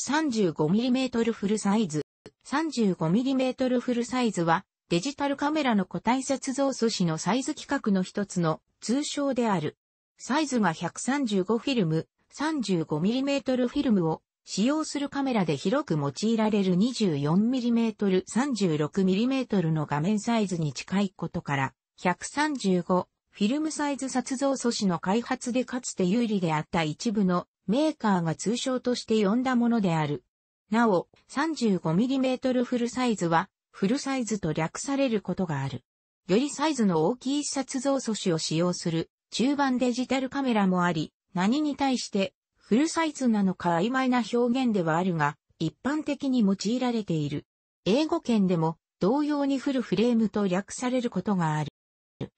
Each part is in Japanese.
35mm フルサイズ。35mm フルサイズはデジタルカメラの個体接像素子のサイズ規格の一つの通称である。サイズが135フィルム、35mm フィルムを使用するカメラで広く用いられる 24mm、36mm の画面サイズに近いことから、135フィルムサイズ撮像素子の開発でかつて有利であった一部のメーカーが通称として呼んだものである。なお、35mm フルサイズは、フルサイズと略されることがある。よりサイズの大きい一冊像素子を使用する中盤デジタルカメラもあり、何に対してフルサイズなのか曖昧な表現ではあるが、一般的に用いられている。英語圏でも同様にフルフレームと略されることがある。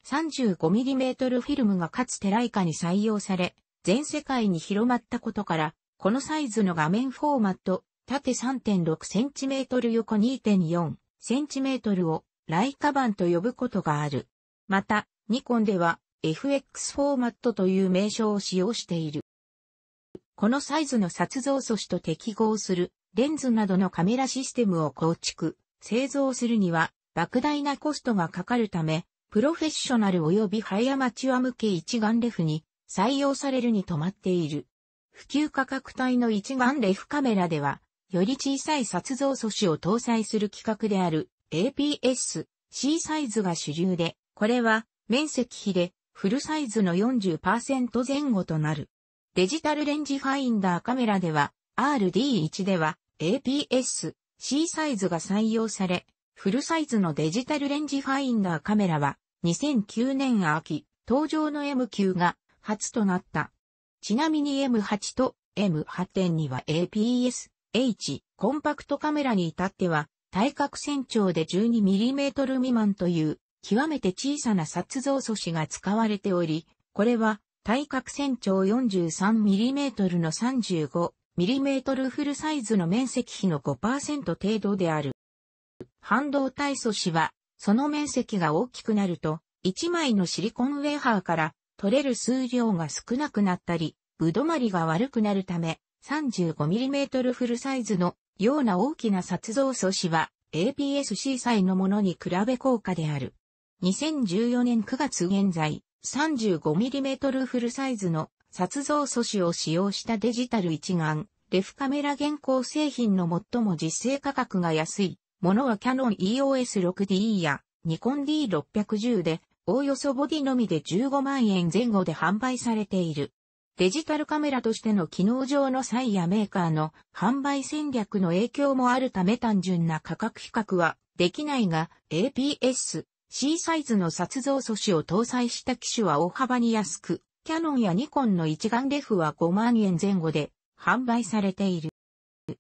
35mm フィルムがかつてライカに採用され、全世界に広まったことから、このサイズの画面フォーマット、縦 3.6cm 横 2.4cm をライカ版と呼ぶことがある。また、ニコンでは FX フォーマットという名称を使用している。このサイズの撮像素子と適合するレンズなどのカメラシステムを構築、製造するには莫大なコストがかかるため、プロフェッショナル及びハイアマチュア向け一眼レフに採用されるに止まっている。普及価格帯の一眼レフカメラでは、より小さい撮像素子を搭載する規格である APS-C サイズが主流で、これは面積比でフルサイズの40%前後となる。デジタルレンジファインダーカメラでは RD1 では APS-C サイズが採用され、フルサイズのデジタルレンジファインダーカメラは2009年秋、登場の M 級が初となった。ちなみに M8 と M8.2 は APS、H、コンパクトカメラに至っては、対角線長で 12mm 未満という、極めて小さな撮像素子が使われており、これは、対角線長 43mm の 35mm フルサイズの面積比の5%程度である。半導体素子は、その面積が大きくなると、1枚のシリコンウェーハーから取れる数量が少なくなったり、ぶどまりが悪くなるため、35mm フルサイズのような大きな殺像素子は APS-C 祭のものに比べ高価である。2014年9月現在、35mm フルサイズの殺像素子を使用したデジタル一眼、レフカメラ現行製品の最も実勢価格が安いものはキャノン EOS6D やニコン D610 で、おおよそボディのみで15万円前後で販売されている。デジタルカメラとしての機能上の際やメーカーの販売戦略の影響もあるため単純な価格比較はできないが APS、C サイズの撮像素子を搭載した機種は大幅に安く、キャノンやニコンの一眼レフは5万円前後で販売されている。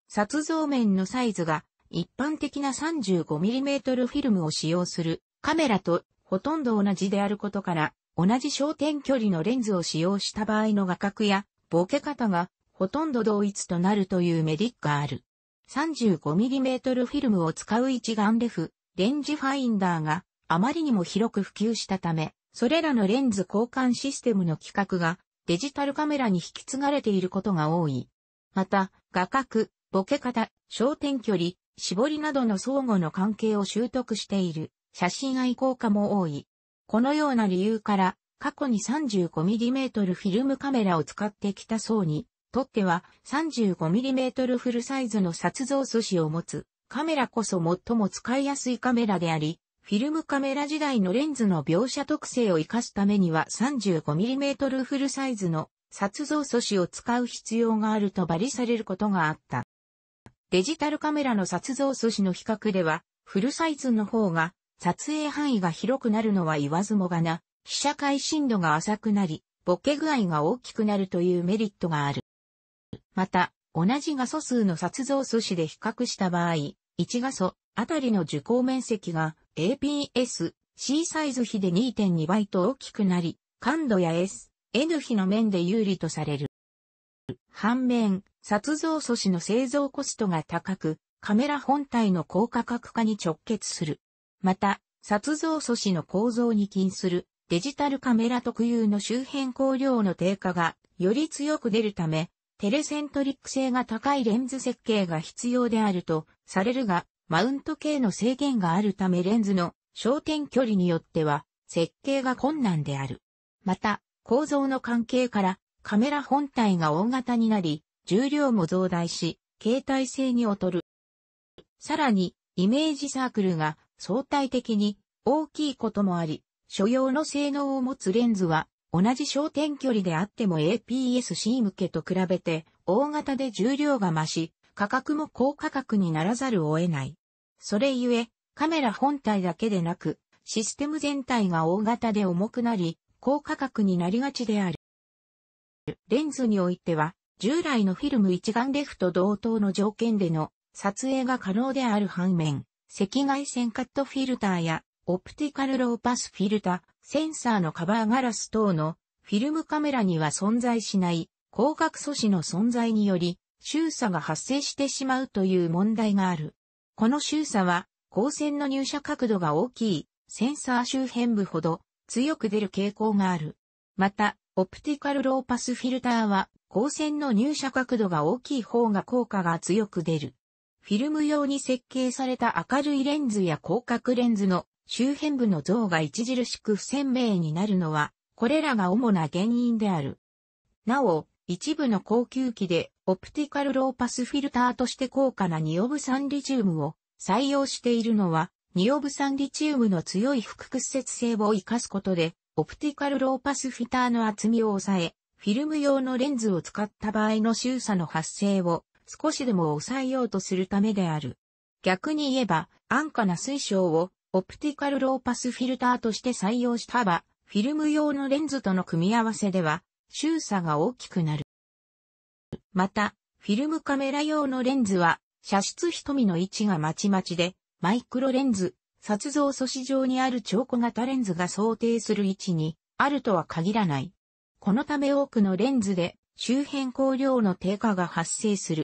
撮像面のサイズが一般的な 35mm フィルムを使用するカメラとほとんど同じであることから、同じ焦点距離のレンズを使用した場合の画角やボケ方がほとんど同一となるというメリットがある。35mm フィルムを使う一眼レフ、レンジファインダーがあまりにも広く普及したため、それらのレンズ交換システムの規格がデジタルカメラに引き継がれていることが多い。また、画角、ボケ方、焦点距離、絞りなどの相互の関係を習得している写真愛好家も多い。このような理由から、過去に 35mm フィルムカメラを使ってきた層に、とっては 35mm フルサイズの撮像素子を持つカメラこそ最も使いやすいカメラであり、フィルムカメラ時代のレンズの描写特性を活かすためには 35mm フルサイズの撮像素子を使う必要があるとバリされることがあった。デジタルカメラの撮像素子の比較では、フルサイズの方が撮影範囲が広くなるのは言わずもがな、被写界深度が浅くなり、ボケ具合が大きくなるというメリットがある。また、同じ画素数の撮像素子で比較した場合、1画素あたりの受光面積が APS、C サイズ比で2.2倍と大きくなり、感度や S、N 比の面で有利とされる。反面、撮像素子の製造コストが高く、カメラ本体の高価格化に直結する。また、撮像素子の構造に近するデジタルカメラ特有の周辺光量の低下がより強く出るため、テレセントリック性が高いレンズ設計が必要であるとされるが、マウント系の制限があるためレンズの焦点距離によっては設計が困難である。また、構造の関係からカメラ本体が大型になり、重量も増大し、携帯性に劣る。さらに、イメージサークルが相対的に大きいこともあり、所要の性能を持つレンズは同じ焦点距離であっても APS-C 向けと比べて大型で重量が増し、価格も高価格にならざるを得ない。それゆえ、カメラ本体だけでなく、システム全体が大型で重くなり、高価格になりがちである。レンズにおいては、従来のフィルム一眼レフと同等の条件での撮影が可能である反面、赤外線カットフィルターや、オプティカルローパスフィルタ、センサーのカバーガラス等のフィルムカメラには存在しない光学素子の存在により周差が発生してしまうという問題がある。この周差は光線の入射角度が大きいセンサー周辺部ほど強く出る傾向がある。また、オプティカルローパスフィルターは光線の入射角度が大きい方が効果が強く出る。フィルム用に設計された明るいレンズや広角レンズの周辺部の像が著しく不鮮明になるのは、これらが主な原因である。なお、一部の高級機でオプティカルローパスフィルターとして高価なニオブ酸リチウムを採用しているのは、ニオブ酸リチウムの強い副屈折性を活かすことで、オプティカルローパスフィルターの厚みを抑え、フィルム用のレンズを使った場合の周差の発生を少しでも抑えようとするためである。逆に言えば、安価な水晶をオプティカルローパスフィルターとして採用した場、フィルム用のレンズとの組み合わせでは、周差が大きくなる。また、フィルムカメラ用のレンズは、射出瞳の位置がまちまちで、マイクロレンズ、撮像素子上にある超小型レンズが想定する位置に、あるとは限らない。このため多くのレンズで周辺光量の低下が発生する。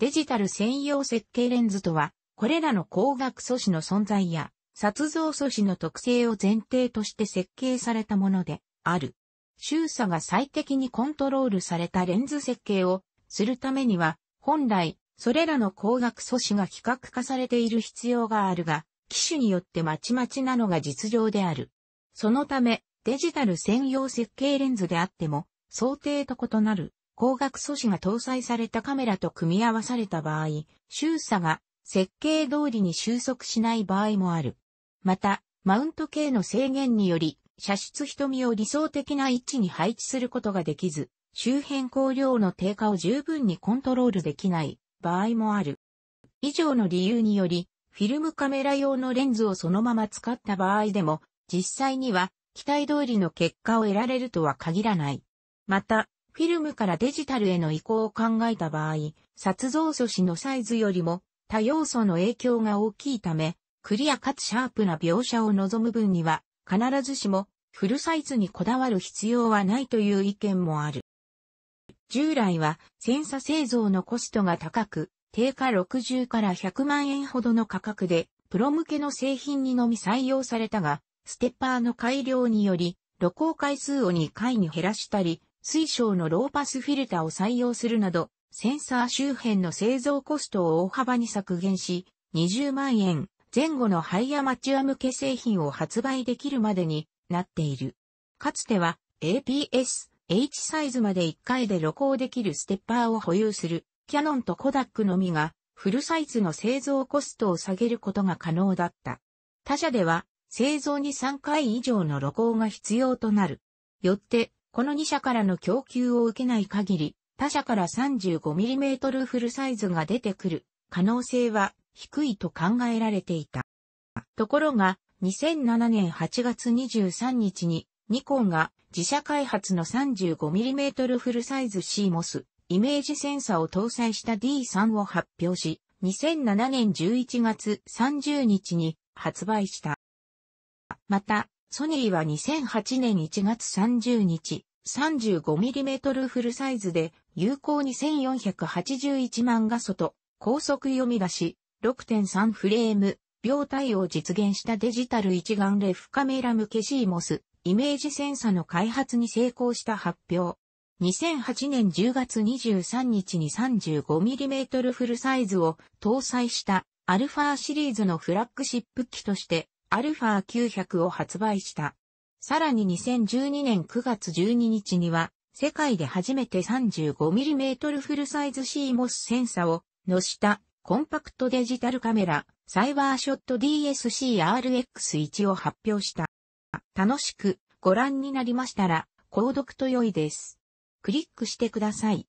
デジタル専用設計レンズとは、これらの光学素子の存在や、撮像素子の特性を前提として設計されたものである。周差が最適にコントロールされたレンズ設計をするためには、本来、それらの光学素子が比較化されている必要があるが、機種によってまちまちなのが実情である。そのため、デジタル専用設計レンズであっても、想定と異なる光学素子が搭載されたカメラと組み合わされた場合、収差が設計通りに収束しない場合もある。また、マウント系の制限により、射出瞳を理想的な位置に配置することができず、周辺光量の低下を十分にコントロールできない場合もある。以上の理由により、フィルムカメラ用のレンズをそのまま使った場合でも、実際には期待通りの結果を得られるとは限らない。また、フィルムからデジタルへの移行を考えた場合、撮像素子のサイズよりも多要素の影響が大きいため、クリアかつシャープな描写を望む分には、必ずしもフルサイズにこだわる必要はないという意見もある。従来は、センサ製造のコストが高く、定価60から100万円ほどの価格で、プロ向けの製品にのみ採用されたが、ステッパーの改良により、露光回数を2回に減らしたり、水晶のローパスフィルタを採用するなど、センサー周辺の製造コストを大幅に削減し、20万円前後のハイアマチュア向け製品を発売できるまでになっている。かつては APS、H サイズまで1回で露光できるステッパーを保有するキャノンとコダックのみがフルサイズの製造コストを下げることが可能だった。他社では製造に3回以上の露光が必要となる。よってこの2社からの供給を受けない限り、他社から 35mm フルサイズが出てくる可能性は低いと考えられていた。ところが、2007年8月23日にニコンが自社開発の 35mm フルサイズ CMOS イメージセンサを搭載した D3 を発表し、2007年11月30日に発売した。また、ソニーは2008年1月30日、35mm フルサイズで、有効2481万画素と、高速読み出し、6.3フレーム、秒対応実現したデジタル一眼レフカメラ向け CMOS、イメージセンサの開発に成功した発表。2008年10月23日に 35mm フルサイズを搭載したアルファシリーズのフラッグシップ機としてアルファ900を発売した。さらに2012年9月12日には、世界で初めて 35mm フルサイズ CMOS センサをのしたコンパクトデジタルカメラ、サイバーショット DSC-RX1 を発表した。楽しくご覧になりましたら、購読と良いです。クリックしてください。